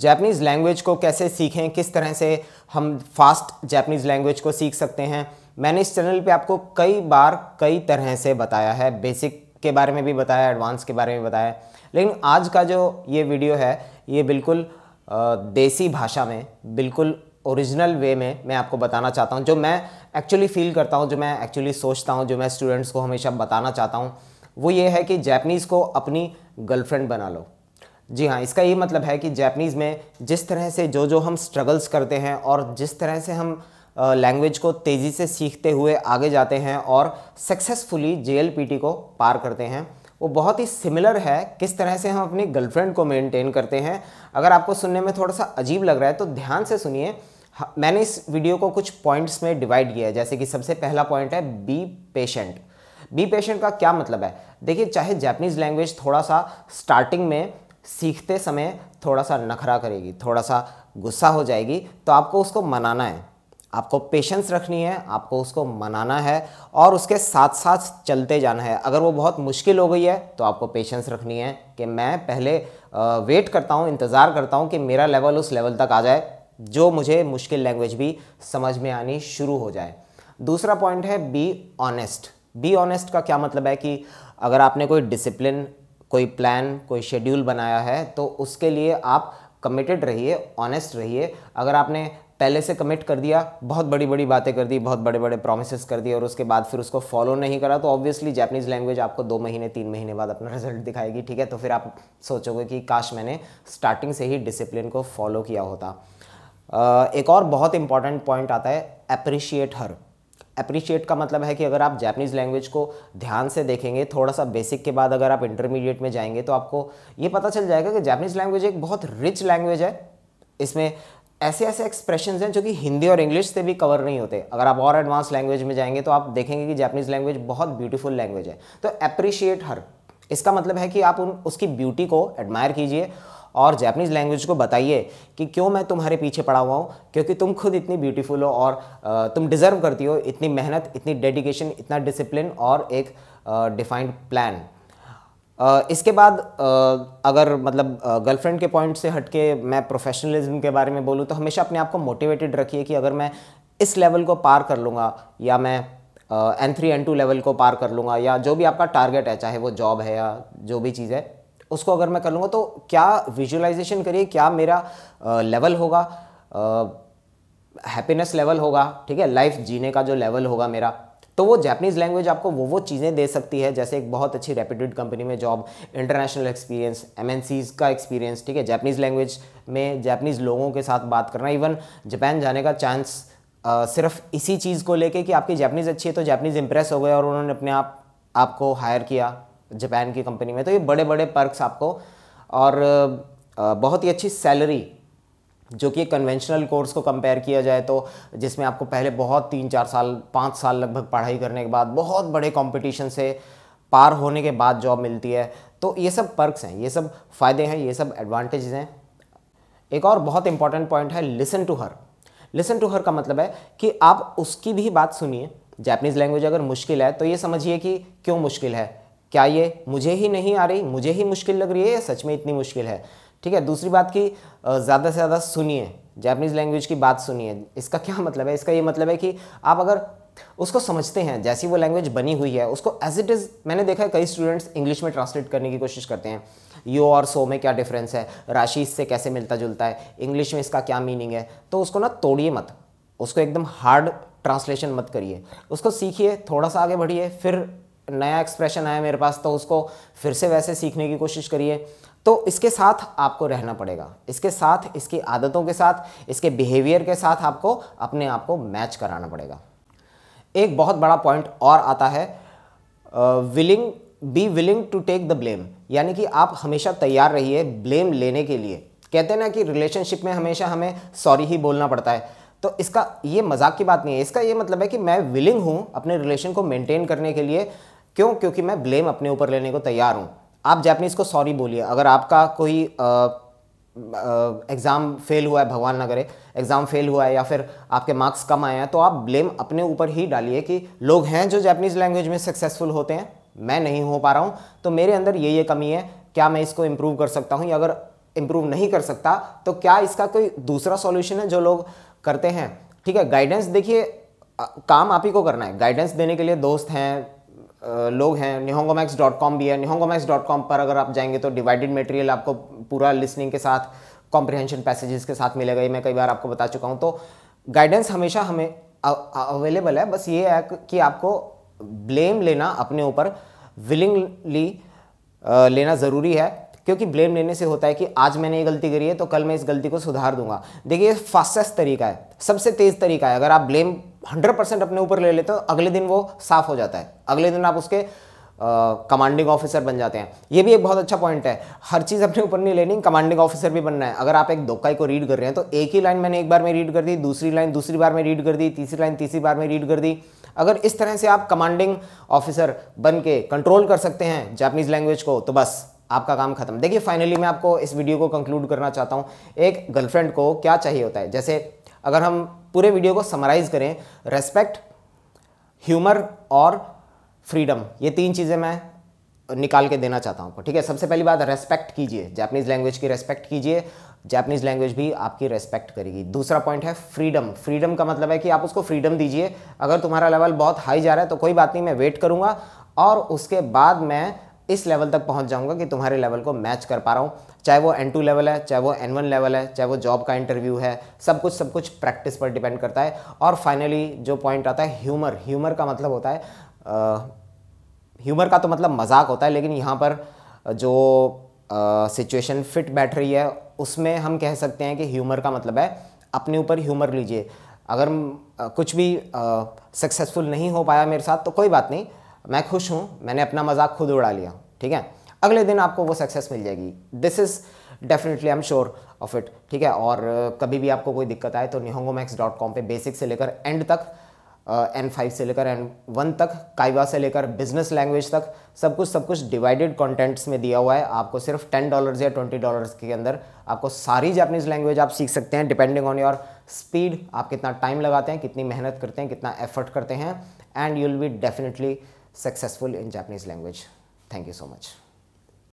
Japanese language को कैसे सीखें किस तरह से हम फास्ट जैपनीज़ लैंग्वेज को सीख सकते हैं मैंने इस चैनल पे आपको कई बार कई तरह से बताया है बेसिक के बारे में भी बताया एडवांस के बारे में बताया लेकिन आज का जो ये वीडियो है ये बिल्कुल देसी भाषा में बिल्कुल ओरिजिनल वे में मैं आपको बताना चाहता हूँ जो मैं एक्चुअली फील करता हूँ जो मैं एक्चुअली सोचता हूँ जो मैं स्टूडेंट्स को हमेशा बताना चाहता हूँ वो ये है कि जैपनीज़ को अपनी गर्लफ्रेंड बना लो जी हाँ इसका ये मतलब है कि जैपनीज़ में जिस तरह से जो जो हम स्ट्रगल्स करते हैं और जिस तरह से हम लैंग्वेज को तेज़ी से सीखते हुए आगे जाते हैं और सक्सेसफुली जे को पार करते हैं वो बहुत ही सिमिलर है किस तरह से हम अपनी गर्लफ्रेंड को मेंटेन करते हैं अगर आपको सुनने में थोड़ा सा अजीब लग रहा है तो ध्यान से सुनिए मैंने इस वीडियो को कुछ पॉइंट्स में डिवाइड किया है जैसे कि सबसे पहला पॉइंट है बी पेशेंट बी पेशेंट का क्या मतलब है देखिए चाहे जैपनीज़ लैंग्वेज थोड़ा सा स्टार्टिंग में सीखते समय थोड़ा सा नखरा करेगी थोड़ा सा गुस्सा हो जाएगी तो आपको उसको मनाना है आपको पेशेंस रखनी है आपको उसको मनाना है और उसके साथ साथ चलते जाना है अगर वो बहुत मुश्किल हो गई है तो आपको पेशेंस रखनी है कि मैं पहले वेट करता हूँ इंतज़ार करता हूँ कि मेरा लेवल उस लेवल तक आ जाए जो मुझे मुश्किल लैंग्वेज भी समझ में आनी शुरू हो जाए दूसरा पॉइंट है बी ऑनेस्ट बी ऑनेस्ट का क्या मतलब है कि अगर आपने कोई डिसिप्लिन कोई प्लान कोई शेड्यूल बनाया है तो उसके लिए आप कमिटेड रहिए ऑनेस्ट रहिए अगर आपने पहले से कमिट कर दिया बहुत बड़ी बड़ी बातें कर दी बहुत बड़े बड़े प्रोमिस कर दिए और उसके बाद फिर उसको फॉलो नहीं करा तो ऑब्वियसली जैपनीज़ लैंग्वेज आपको दो महीने तीन महीने बाद अपना रिजल्ट दिखाएगी ठीक है तो फिर आप सोचोगे कि काश मैंने स्टार्टिंग से ही डिसिप्लिन को फॉलो किया होता एक और बहुत इंपॉर्टेंट पॉइंट आता है अप्रिशिएट हर अप्रिशिएट का मतलब है कि अगर आप जैपनीज़ लैंग्वेज को ध्यान से देखेंगे थोड़ा सा बेसिक के बाद अगर आप इंटरमीडिएट में जाएंगे तो आपको ये पता चल जाएगा कि जैपनीज़ लैंग्वेज एक बहुत रिच लैंग्वेज है इसमें ऐसे ऐसे एक्सप्रेशन हैं जो कि हिंदी और इंग्लिश से भी कवर नहीं होते अगर आप और एडवांस लैंग्वेज में जाएंगे तो आप देखेंगे कि जैपनीज़ लैंग्वेज बहुत ब्यूटीफुल लैंग्वेज है तो अप्रिशिएट हर इसका मतलब है कि आप उन उसकी ब्यूटी को एडमायर कीजिए और जैपनीज़ लैंग्वेज को बताइए कि क्यों मैं तुम्हारे पीछे पड़ा हुआ हूँ क्योंकि तुम खुद इतनी ब्यूटीफुल हो और तुम डिज़र्व करती हो इतनी मेहनत इतनी डेडिकेशन इतना डिसिप्लिन और एक डिफाइंड प्लान इसके बाद अगर मतलब गर्लफ्रेंड के पॉइंट से हट के मैं प्रोफेशनलिज्म के बारे में बोलूँ तो हमेशा अपने आप को मोटिवेटेड रखिए कि अगर मैं इस लेवल को पार कर लूँगा या मैं N three N two level को पार कर लूँगा या जो भी आपका टारगेट है चाहे वो जॉब है या जो भी चीज़ है उसको अगर मैं कर लूँगा तो क्या विजुअलाइजेशन करिए क्या मेरा लेवल होगा हैप्पीनेस लेवल होगा ठीक है लाइफ जीने का जो लेवल होगा मेरा तो वो जैपनीज़ लैंग्वेज आपको वो वो चीज़ें दे सकती है जैसे एक बहुत अच्छी रेप्यूटेड कंपनी में जॉब इंटरनेशनल एक्सपीरियंस एम का एक्सपीरियंस ठीक है जैपनीज़ लैंग्वेज में जैपनीज़ लोगों के साथ बात करना इवन जापान जाने का चांस आ, सिर्फ इसी चीज़ को लेके कि आपकी जैपनीज़ अच्छी है तो जैपनीज़ इंप्रेस हो गए और उन्होंने अपने आप आपको हायर किया जापान की कंपनी में तो ये बड़े बड़े पर्क्स आपको और बहुत ही अच्छी सैलरी जो कि कन्वेंशनल कोर्स को कंपेयर किया जाए तो जिसमें आपको पहले बहुत तीन चार साल पाँच साल लगभग पढ़ाई करने के बाद बहुत बड़े कंपटीशन से पार होने के बाद जॉब मिलती है तो ये सब पर्क्स हैं ये सब फ़ायदे हैं ये सब एडवांटेज हैं एक और बहुत इंपॉर्टेंट पॉइंट है listen to her listen to her का मतलब है कि आप उसकी भी बात सुनिए जैपनीज़ लैंग्वेज अगर मुश्किल है तो ये समझिए कि क्यों मुश्किल है क्या ये मुझे ही नहीं आ रही मुझे ही मुश्किल लग रही है या सच में इतनी मुश्किल है ठीक है दूसरी बात की ज़्यादा से ज़्यादा सुनिए जैपनीज़ लैंग्वेज की बात सुनिए इसका क्या मतलब है इसका ये मतलब है कि आप अगर उसको समझते हैं जैसी वो लैंग्वेज बनी हुई है उसको एज इट इज़ मैंने देखा है कई स्टूडेंट्स इंग्लिश में ट्रांसलेट करने की कोशिश करते हैं यो और सो में क्या डिफरेंस है राशि इससे कैसे मिलता जुलता है इंग्लिश में इसका क्या मीनिंग है तो उसको ना तोड़िए मत उसको एकदम हार्ड ट्रांसलेशन मत करिए उसको सीखिए थोड़ा सा आगे बढ़िए फिर नया एक्सप्रेशन आया मेरे पास तो उसको फिर से वैसे सीखने की कोशिश करिए तो इसके साथ आपको रहना पड़ेगा इसके साथ इसकी आदतों के साथ इसके बिहेवियर के साथ आपको अपने आप को मैच कराना पड़ेगा एक बहुत बड़ा पॉइंट और आता है willing be willing to take the blame यानी कि आप हमेशा तैयार रहिए ब्लेम लेने के लिए कहते हैं ना कि रिलेशनशिप में हमेशा हमें सॉरी ही बोलना पड़ता है तो इसका ये मजाक की बात नहीं है इसका ये मतलब है कि मैं विलिंग हूँ अपने रिलेशन को मेंटेन करने के लिए क्यों क्योंकि मैं ब्लेम अपने ऊपर लेने को तैयार हूँ आप जैपनीज़ को सॉरी बोलिए अगर आपका कोई एग्ज़ाम फेल हुआ है भगवान ना करे एग्ज़ाम फेल हुआ है या फिर आपके मार्क्स कम आए हैं तो आप ब्लेम अपने ऊपर ही डालिए कि लोग हैं जो जैपनीज़ लैंग्वेज में सक्सेसफुल होते हैं मैं नहीं हो पा रहा हूँ तो मेरे अंदर ये ये कमी है क्या मैं इसको इम्प्रूव कर सकता हूँ या अगर इम्प्रूव नहीं कर सकता तो क्या इसका कोई दूसरा सॉल्यूशन है जो लोग करते हैं ठीक है गाइडेंस देखिए काम आप ही को करना है गाइडेंस देने के लिए दोस्त हैं लोग हैं निहोंगोमैक्स डॉट कॉम भी है निहोंगोमैक्स डॉट कॉम पर अगर आप जाएंगे तो डिवाइडेड मटेरियल आपको पूरा लिसनिंग के साथ कॉम्प्रिहेंशन पैसेजेस के साथ मिलेगा ये मैं कई बार आपको बता चुका हूँ तो गाइडेंस हमेशा हमें अवेलेबल है बस ये है कि आपको ब्लेम लेना अपने ऊपर विलिंगली लेना ज़रूरी है क्योंकि ब्लेम लेने से होता है कि आज मैंने ये गलती करी है तो कल मैं इस गलती को सुधार दूंगा देखिए फास्टेस्ट तरीका है सबसे तेज़ तरीका है अगर आप ब्लेम हंड्रेड परसेंट अपने ऊपर ले लेते हो अगले दिन वो साफ हो जाता है अगले दिन आप उसके कमांडिंग uh, ऑफिसर बन जाते हैं ये भी एक बहुत अच्छा पॉइंट है हर चीज़ अपने ऊपर नहीं लेनी कमांडिंग ऑफिसर भी बनना है अगर आप एक दोकाई को रीड कर रहे हैं तो एक ही लाइन मैंने एक बार में रीड कर दी दूसरी लाइन दूसरी बार में रीड कर दी तीसरी लाइन तीसरी बार में रीड कर दी अगर इस तरह से आप कमांडिंग ऑफिसर बन के कंट्रोल कर सकते हैं जापनीज़ लैंग्वेज को तो बस आपका काम खत्म देखिए फाइनली मैं आपको इस वीडियो को कंक्लूड करना चाहता हूँ एक गर्लफ्रेंड को क्या चाहिए होता है जैसे अगर हम पूरे वीडियो को समराइज़ करें रेस्पेक्ट ह्यूमर और फ्रीडम ये तीन चीज़ें मैं निकाल के देना चाहता हूँ ठीक है सबसे पहली बात रेस्पेक्ट कीजिए जैपनीज़ लैंग्वेज की रेस्पेक्ट कीजिए जैपनीज़ लैंग्वेज भी आपकी रेस्पेक्ट करेगी दूसरा पॉइंट है फ्रीडम फ्रीडम का मतलब है कि आप उसको फ्रीडम दीजिए अगर तुम्हारा लेवल बहुत हाई जा रहा है तो कोई बात नहीं मैं वेट करूँगा और उसके बाद मैं इस लेवल तक पहुंच जाऊंगा कि तुम्हारे लेवल को मैच कर पा रहा हूँ चाहे वो एन टू लेवल है चाहे वो एन वन लेवल है चाहे वो जॉब का इंटरव्यू है सब कुछ सब कुछ प्रैक्टिस पर डिपेंड करता है और फाइनली जो पॉइंट आता है ह्यूमर ह्यूमर का मतलब होता है ह्यूमर का तो मतलब मजाक होता है लेकिन यहाँ पर जो सिचुएशन फिट बैठ रही है उसमें हम कह सकते हैं कि ह्यूमर का मतलब है अपने ऊपर ह्यूमर लीजिए अगर कुछ भी सक्सेसफुल नहीं हो पाया मेरे साथ तो कोई बात नहीं मैं खुश हूँ मैंने अपना मजाक खुद उड़ा लिया ठीक है अगले दिन आपको वो सक्सेस मिल जाएगी this is definitely I am sure of it ठीक है और कभी भी आपको कोई दिक्कत आए तो निहोंगो मैक्स डॉट कॉम पर बेसिक से लेकर एंड तक एन फाइव से लेकर एन वन तक काइवा से लेकर बिजनेस लैंग्वेज तक सब कुछ सब कुछ डिवाइडेड कॉन्टेंट्स में दिया हुआ है आपको सिर्फ टेन डॉलर्स या ट्वेंटी डॉलर्स के अंदर आपको सारी जैपनीज लैंग्वेज आप सीख सकते हैं डिपेंडिंग ऑन योर स्पीड आप कितना टाइम लगाते हैं कितनी मेहनत करते हैं कितना एफर्ट करते हैं एंड यू विल भी definitely successful in Japanese language. Thank you so much.